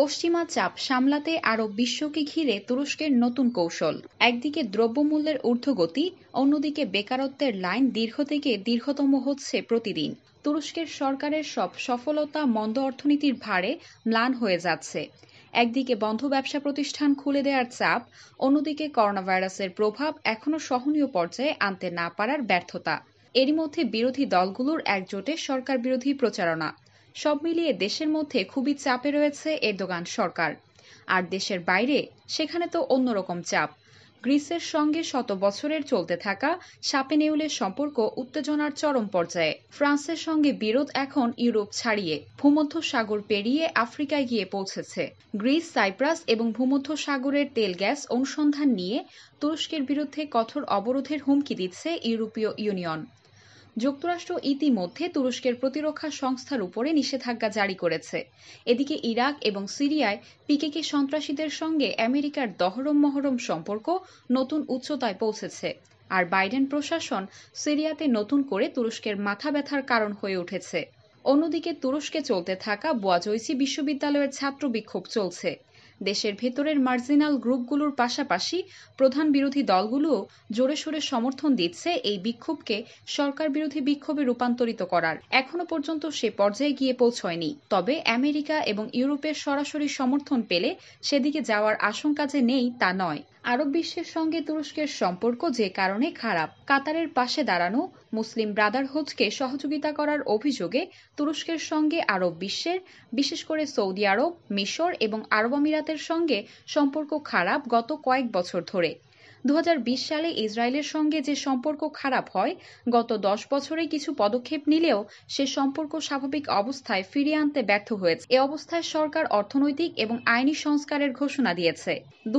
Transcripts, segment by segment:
পশ্চিমা চাপ সামলাতে আরব বিশ্বকে ঘিরে তুরস্কের নতুন কৌশল একদিকে দ্রব্যমূল্যের ঊর্ধ্বগতি অন্যদিকে বেকারত্বের লাইন দীর্ঘ থেকে দীর্ঘতম হচ্ছে প্রতিদিন তুরস্কের সরকারের সব সফলতা মন্দ অর্থনীতির ভারে ম্লান হয়ে যাচ্ছে একদিকে বন্ধ ব্যবসা প্রতিষ্ঠান খুলে দেওয়ার চাপ অন্যদিকে করোনা ভাইরাসের প্রভাব এখনও সহনীয় পর্যায়ে আনতে না পারার ব্যর্থতা এরই মধ্যে বিরোধী দলগুলোর একজোটে সরকার বিরোধী প্রচারণা সব মিলিয়ে দেশের মধ্যে খুবই চাপে রয়েছে এরদোগান সরকার আর দেশের বাইরে সেখানে তো অন্যরকম চাপ গ্রিসের সঙ্গে শত বছরের চলতে থাকা সাপে নেউলের সম্পর্ক উত্তেজনার চরম পর্যায়ে ফ্রান্সের সঙ্গে বিরোধ এখন ইউরোপ ছাড়িয়ে ভূমধ্য সাগর পেরিয়ে আফ্রিকায় গিয়ে পৌঁছেছে গ্রিস সাইপ্রাস এবং ভূমধ্য সাগরের তেল গ্যাস অনুসন্ধান নিয়ে তুরস্কের বিরুদ্ধে কঠোর অবরোধের হুমকি দিচ্ছে ইউরোপীয় ইউনিয়ন যুক্তরাষ্ট্র ইতিমধ্যে তুরস্কের প্রতিরক্ষা সংস্থার উপরে নিষেধাজ্ঞা জারি করেছে এদিকে ইরাক এবং সিরিয়ায় পিকেকে সন্ত্রাসীদের সঙ্গে আমেরিকার দহরম মহরম সম্পর্ক নতুন উচ্চতায় পৌঁছেছে আর বাইডেন প্রশাসন সিরিয়াতে নতুন করে তুরস্কের মাথা ব্যথার কারণ হয়ে উঠেছে অন্যদিকে তুরস্কে চলতে থাকা বোয়াজৈসি বিশ্ববিদ্যালয়ের ছাত্র বিক্ষোভ চলছে দেশের ভেতরের মার্জিনাল গ্রুপগুলোর পাশাপাশি প্রধান বিরোধী দলগুলোও জোরে সোরে সমর্থন দিচ্ছে এই বিক্ষোভকে সরকার বিরোধী বিক্ষোভে রূপান্তরিত করার এখনো পর্যন্ত সে পর্যায়ে গিয়ে পৌঁছয়নি তবে আমেরিকা এবং ইউরোপের সরাসরি সমর্থন পেলে সেদিকে যাওয়ার আশঙ্কা যে নেই তা নয় আরব বিশ্বের সঙ্গে তুরস্কের সম্পর্ক যে কারণে খারাপ কাতারের পাশে দাঁড়ানো মুসলিম ব্রাদারহুডকে সহযোগিতা করার অভিযোগে তুরস্কের সঙ্গে আরব বিশ্বের বিশেষ করে সৌদি আরব মিশর এবং আরব আমিরাতের সঙ্গে সম্পর্ক খারাপ গত কয়েক বছর ধরে 2020 সালে ইসরায়েলের সঙ্গে যে সম্পর্ক খারাপ হয় গত দশ বছরে কিছু পদক্ষেপ নিলেও সে সম্পর্ক স্বাভাবিক অবস্থায় ফিরিয়ে আনতে ব্যর্থ হয়েছে এ অবস্থায় সরকার অর্থনৈতিক এবং আইনি সংস্কারের ঘোষণা দিয়েছে দু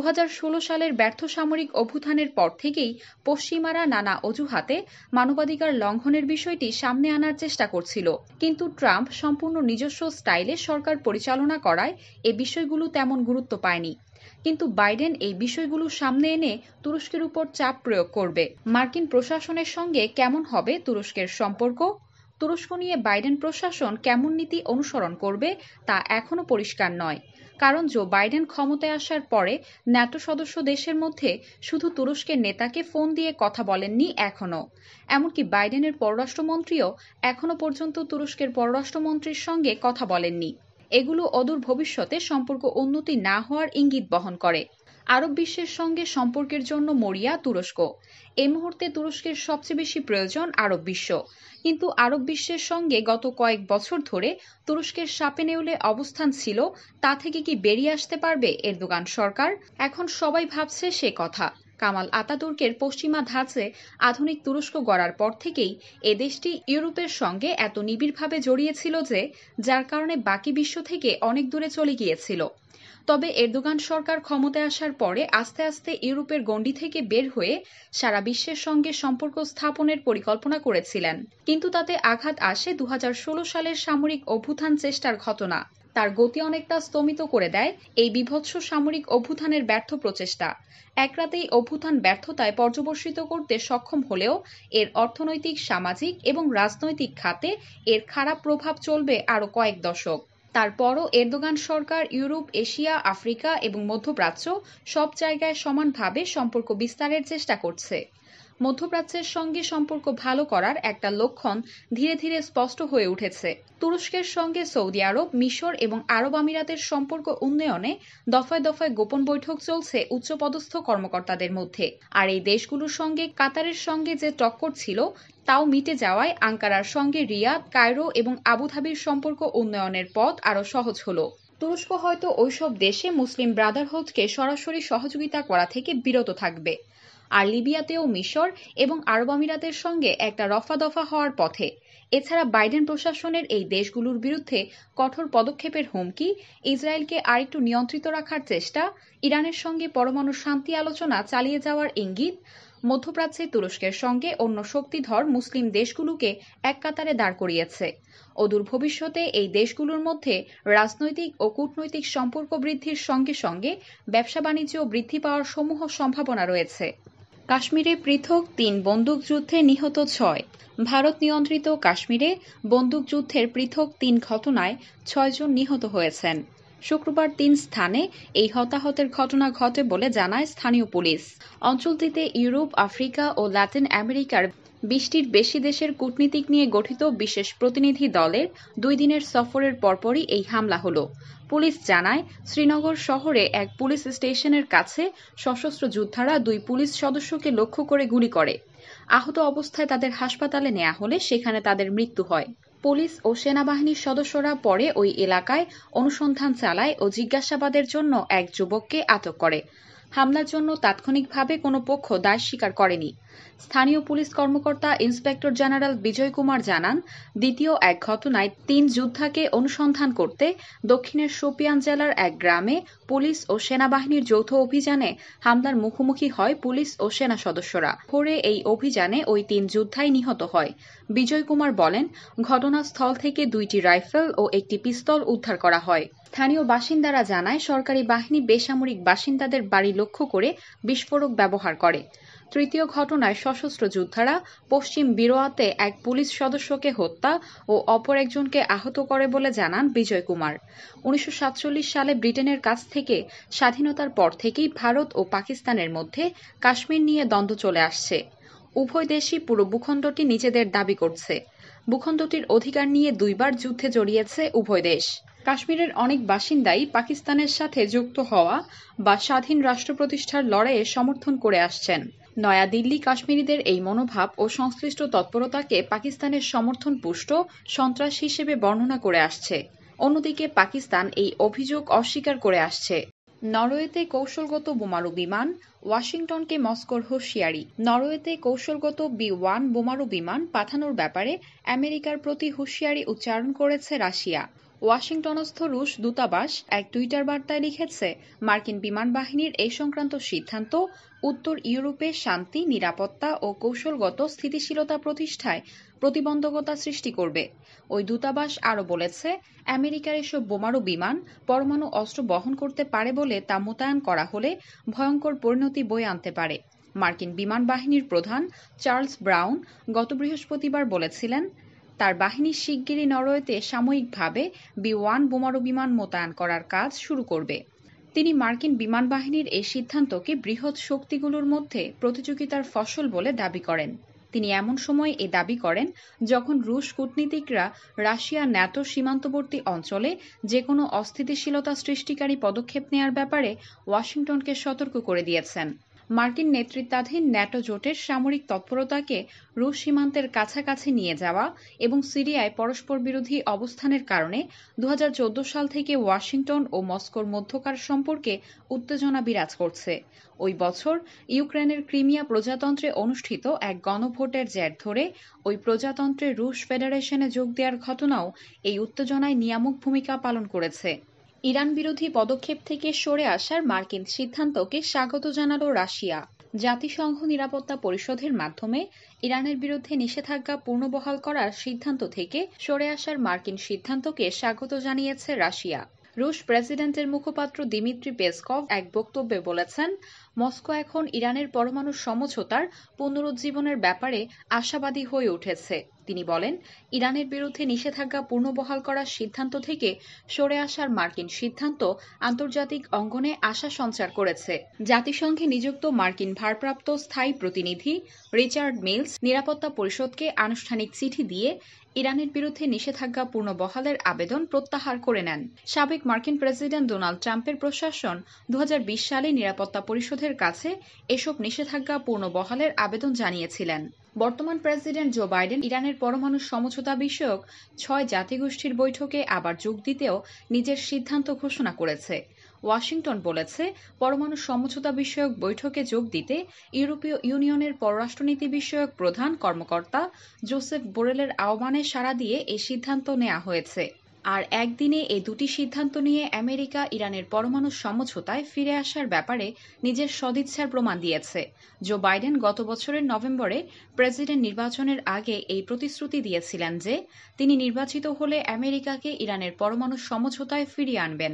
সালের ব্যর্থ সামরিক অভ্যুত্থানের পর থেকেই পশ্চিমারা নানা অজুহাতে মানবাধিকার লঙ্ঘনের বিষয়টি সামনে আনার চেষ্টা করছিল কিন্তু ট্রাম্প সম্পূর্ণ নিজস্ব স্টাইলে সরকার পরিচালনা করায় এ বিষয়গুলো তেমন গুরুত্ব পায়নি কিন্তু বাইডেন এই বিষয়গুলো সামনে এনে তুরস্কের উপর চাপ প্রয়োগ করবে মার্কিন প্রশাসনের সঙ্গে কেমন হবে তুরস্কের সম্পর্ক তুরস্ক নিয়ে বাইডেন প্রশাসন কেমন নীতি অনুসরণ করবে তা এখনও পরিষ্কার নয় কারণ জো বাইডেন ক্ষমতায় আসার পরে ন্যাটো সদস্য দেশের মধ্যে শুধু তুরস্কের নেতাকে ফোন দিয়ে কথা বলেননি এখনও এমনকি বাইডেনের পররাষ্ট্রমন্ত্রীও এখনও পর্যন্ত তুরস্কের পররাষ্ট্রমন্ত্রীর সঙ্গে কথা বলেননি এগুলো অদূর ভবিষ্যতে সম্পর্ক উন্নতি না হওয়ার ইঙ্গিত বহন করে আরব বিশ্বের সঙ্গে সম্পর্কের জন্য মরিয়া তুরস্ক এ মুহূর্তে তুরস্কের সবচেয়ে বেশি প্রয়োজন আরব বিশ্ব কিন্তু আরব বিশ্বের সঙ্গে গত কয়েক বছর ধরে তুরস্কের সাপে নেউলে অবস্থান ছিল তা থেকে কি বেরিয়ে আসতে পারবে এরদোগান সরকার এখন সবাই ভাবছে সে কথা কামাল আতাতুর্কের পশ্চিমা ধাঁচে আধুনিক তুরস্ক গড়ার পর থেকেই এ দেশটি ইউরোপের সঙ্গে এত নিবিড়ভাবে জড়িয়েছিল যে যার কারণে বাকি বিশ্ব থেকে অনেক দূরে চলে গিয়েছিল তবে এরদোগান সরকার ক্ষমতায় আসার পরে আস্তে আস্তে ইউরোপের গণ্ডি থেকে বের হয়ে সারা বিশ্বের সঙ্গে সম্পর্ক স্থাপনের পরিকল্পনা করেছিলেন কিন্তু তাতে আঘাত আসে দু সালের সামরিক অভ্যুত্থান চেষ্টার ঘটনা তার গতি অনেকটা স্তমিত করে দেয় এই বিভৎস সামরিক অভ্যুত্থানের ব্যর্থ প্রচেষ্টা এক রাতেই অভ্যুত্থান ব্যর্থতায় পর্যবসিত করতে সক্ষম হলেও এর অর্থনৈতিক সামাজিক এবং রাজনৈতিক খাতে এর খারাপ প্রভাব চলবে আরও কয়েক দশক তারপরও এরদোগান সরকার ইউরোপ এশিয়া আফ্রিকা এবং মধ্যপ্রাচ্য সব জায়গায় সমানভাবে সম্পর্ক বিস্তারের চেষ্টা করছে মধ্যপ্রাচ্যের সঙ্গে সম্পর্ক ভালো করার একটা লক্ষণ ধীরে ধীরে স্পষ্ট হয়ে উঠেছে তুরস্কের সঙ্গে সৌদি আরব মিশর এবং আরব আমিরাতের সম্পর্ক উন্নয়নে দফায় দফায় গোপন বৈঠক চলছে উচ্চপদস্থ কর্মকর্তাদের মধ্যে আর এই দেশগুলোর সঙ্গে কাতারের সঙ্গে যে টক্কর ছিল তাও মিটে যাওয়ায় আঙ্কারার সঙ্গে রিয়াদ কায়রো এবং আবুধাবির সম্পর্ক উন্নয়নের পথ আরও সহজ হলো তুরস্ক হয়তো ওইসব দেশে মুসলিম ব্রাদারহুডকে সরাসরি সহযোগিতা করা থেকে বিরত থাকবে আর লিবিয়াতেও মিশর এবং আরব আমিরাতের সঙ্গে একটা রফা দফা হওয়ার পথে এছাড়া বাইডেন প্রশাসনের এই দেশগুলোর বিরুদ্ধে কঠোর পদক্ষেপের হুমকি ইসরায়েলকে আরেকটু নিয়ন্ত্রিত রাখার চেষ্টা ইরানের সঙ্গে পরমাণু শান্তি আলোচনা চালিয়ে যাওয়ার ইঙ্গিত মধ্যপ্রাচ্যে তুরস্কের সঙ্গে অন্য শক্তিধর মুসলিম দেশগুলোকে এক কাতারে দাঁড় করিয়েছে অদূর ভবিষ্যতে এই দেশগুলোর মধ্যে রাজনৈতিক ও কূটনৈতিক সম্পর্ক বৃদ্ধির সঙ্গে সঙ্গে ব্যবসা বাণিজ্য বৃদ্ধি পাওয়ার সমূহ সম্ভাবনা রয়েছে কাশ্মীরে পৃথক তিন বন্দুকযুদ্ধে নিহত ছয় ভারত নিয়ন্ত্রিত কাশ্মীরে বন্দুকযুদ্ধের পৃথক তিন ঘটনায় ছয়জন নিহত হয়েছেন শুক্রবার তিন স্থানে এই হতাহতের ঘটনা ঘটে বলে জানায় স্থানীয় পুলিশ অঞ্চলটিতে ইউরোপ আফ্রিকা ও ল্যাটিন আমেরিকার বিশটির বেশি দেশের কূটনীতিক নিয়ে গঠিত বিশেষ প্রতিনিধি দলের দুই দিনের সফরের পরপরই এই হামলা হল পুলিশ জানায় শ্রীনগর শহরে এক পুলিশ স্টেশনের কাছে সশস্ত্র যোদ্ধারা দুই পুলিশ সদস্যকে লক্ষ্য করে গুলি করে আহত অবস্থায় তাদের হাসপাতালে নেওয়া হলে সেখানে তাদের মৃত্যু হয় পুলিশ ও সেনাবাহিনীর সদস্যরা পরে ওই এলাকায় অনুসন্ধান চালায় ও জিজ্ঞাসাবাদের জন্য এক যুবককে আটক করে হামলার জন্য তাৎক্ষণিকভাবে কোনো পক্ষ দায় স্বীকার করেনি স্থানীয় পুলিশ কর্মকর্তা ইন্সপেক্টর জেনারেল বিজয় কুমার জানান দ্বিতীয় এক ঘটনায় তিন যোদ্ধাকে অনুসন্ধান করতে দক্ষিণের শোপিয়ান জেলার এক গ্রামে পুলিশ ও সেনাবাহিনীর যৌথ অভিযানে হামলার মুখোমুখি হয় পুলিশ ও সেনা সদস্যরা পরে এই অভিযানে ওই তিন যোদ্ধাই নিহত হয় বিজয় কুমার বলেন ঘটনাস্থল থেকে দুইটি রাইফেল ও একটি পিস্তল উদ্ধার করা হয় স্থানীয় বাসিন্দারা জানায় সরকারি বাহিনী বেসামরিক বাসিন্দাদের বাড়ি লক্ষ্য করে বিস্ফোরক ব্যবহার করে তৃতীয় ঘটনায় সশস্ত্র যোদ্ধারা পশ্চিম বিরোয়াতে এক পুলিশ সদস্যকে হত্যা ও অপর একজনকে আহত করে বলে জানান বিজয় কুমার উনিশশো সালে ব্রিটেনের কাছ থেকে স্বাধীনতার পর থেকেই ভারত ও পাকিস্তানের মধ্যে কাশ্মীর নিয়ে দ্বন্দ্ব চলে আসছে উভয় দেশই পুরো ভূখণ্ডটি নিজেদের দাবি করছে ভূখণ্ডটির অধিকার নিয়ে দুইবার যুদ্ধে জড়িয়েছে উভয় দেশ কাশ্মীরের অনেক বাসিন্দাই পাকিস্তানের সাথে যুক্ত হওয়া বা স্বাধীন রাষ্ট্র প্রতিষ্ঠার লড়াইয়ে সমর্থন করে আসছেন নয়াদিল্লি কাশ্মীরিদের এই মনোভাব ও সংশ্লিষ্ট তৎপরতাকে পাকিস্তানের সমর্থন পুষ্ট সন্ত্রাস হিসেবে বর্ণনা করে আসছে অন্যদিকে পাকিস্তান এই অভিযোগ অস্বীকার করে আসছে নরওয়েতে কৌশলগত বোমারু বিমান ওয়াশিংটনকে মস্কোর হুঁশিয়ারি নরওয়েতে কৌশলগত বি ওয়ান বোমারু বিমান পাঠানোর ব্যাপারে আমেরিকার প্রতি হুঁশিয়ারি উচ্চারণ করেছে রাশিয়া ওয়াশিংটনস্থ রুশ দূতাবাস এক টুইটার বার্তায় লিখেছে মার্কিন বিমান বাহিনীর এই সংক্রান্ত সিদ্ধান্ত উত্তর ইউরোপে শান্তি নিরাপত্তা ও কৌশলগত স্থিতিশীলতা প্রতিষ্ঠায় প্রতিবন্ধকতা সৃষ্টি করবে ওই দূতাবাস আরও বলেছে আমেরিকার এসব বোমারু বিমান পরমাণু অস্ত্র বহন করতে পারে বলে তা মোতায়েন করা হলে ভয়ঙ্কর পরিণতি বয়ে আনতে পারে মার্কিন বিমান বাহিনীর প্রধান চার্লস ব্রাউন গত বৃহস্পতিবার বলেছিলেন তার বাহিনী শিগগিরই নরওয়েতে সাময়িকভাবে বি ওয়ান বোমারু বিমান মোতায়েন করার কাজ শুরু করবে তিনি মার্কিন বিমান বাহিনীর এই সিদ্ধান্তকে বৃহৎ শক্তিগুলোর মধ্যে প্রতিযোগিতার ফসল বলে দাবি করেন তিনি এমন সময় এ দাবি করেন যখন রুশ কূটনীতিকরা রাশিয়া ন্যাটো সীমান্তবর্তী অঞ্চলে যে কোনো অস্থিতিশীলতা সৃষ্টিকারী পদক্ষেপ নেয়ার ব্যাপারে ওয়াশিংটনকে সতর্ক করে দিয়েছেন মার্কিন নেতৃত্বাধীন ন্যাটো জোটের সামরিক তৎপরতাকে রুশ সীমান্তের কাছাকাছি নিয়ে যাওয়া এবং সিরিয়ায় পরস্পর বিরোধী অবস্থানের কারণে দু সাল থেকে ওয়াশিংটন ও মস্কোর মধ্যকার সম্পর্কে উত্তেজনা বিরাজ করছে ওই বছর ইউক্রেনের ক্রিমিয়া প্রজাতন্ত্রে অনুষ্ঠিত এক গণভোটের জের ধরে ওই প্রজাতন্ত্রে রুশ ফেডারেশনে যোগ দেওয়ার ঘটনাও এই উত্তেজনায় নিয়ামক ভূমিকা পালন করেছে ইরান বিরোধী পদক্ষেপ থেকে সরে আসার মার্কিন সিদ্ধান্তকে স্বাগত জানাল রাশিয়া জাতিসংঘ নিরাপত্তা পরিষদের মাধ্যমে ইরানের বিরুদ্ধে নিষেধাজ্ঞা পূর্ণবহাল করার সিদ্ধান্ত থেকে সরে আসার মার্কিন সিদ্ধান্তকে স্বাগত জানিয়েছে রাশিয়া রুশ প্রেসিডেন্টের মুখপাত্র দিমিত্রি পেসকভ এক বক্তব্যে বলেছেন মস্কো এখন ইরানের পরমাণু সমঝোতার পুনরুজ্জীবনের ব্যাপারে আশাবাদী হয়ে উঠেছে তিনি বলেন ইরানের বিরুদ্ধে নিষেধাজ্ঞা পূর্ণবহাল করার সিদ্ধান্ত থেকে সরে আসার মার্কিন সিদ্ধান্ত আন্তর্জাতিক অঙ্গনে আশা সঞ্চার করেছে জাতিসংঘে নিযুক্ত মার্কিন ভারপ্রাপ্ত স্থায়ী প্রতিনিধি রিচার্ড মিলস নিরাপত্তা পরিষদকে আনুষ্ঠানিক চিঠি দিয়ে ইরানের বিরুদ্ধে নিষেধাজ্ঞা পূর্ণ বহালের আবেদন প্রত্যাহার করে নেন সাবেক মার্কিন প্রেসিডেন্ট ডোনাল্ড ট্রাম্পের প্রশাসন দু সালে নিরাপত্তা পরিষদের কাছে এসব নিষেধাজ্ঞা পূর্ণ বহালের আবেদন জানিয়েছিলেন বর্তমান প্রেসিডেন্ট জো বাইডেন ইরানের পরমাণু সমঝোতা বিষয়ক ছয় জাতিগোষ্ঠীর বৈঠকে আবার যোগ দিতেও নিজের সিদ্ধান্ত ঘোষণা করেছে ওয়াশিংটন বলেছে পরমাণু সমঝোতা বিষয়ক বৈঠকে যোগ দিতে ইউরোপীয় ইউনিয়নের পররাষ্ট্রনীতি বিষয়ক প্রধান কর্মকর্তা জোসেফ বোরেলের আহ্বানে সাড়া দিয়ে এই সিদ্ধান্ত নেওয়া হয়েছে আর একদিনে এই দুটি সিদ্ধান্ত নিয়ে আমেরিকা ইরানের পরমাণু সমঝোতায় ফিরে আসার ব্যাপারে নিজের সদিচ্ছার প্রমাণ দিয়েছে জো বাইডেন গত বছরের নভেম্বরে প্রেসিডেন্ট নির্বাচনের আগে এই প্রতিশ্রুতি দিয়েছিলেন যে তিনি নির্বাচিত হলে আমেরিকাকে ইরানের পরমাণু সমঝোতায় ফিরিয়ে আনবেন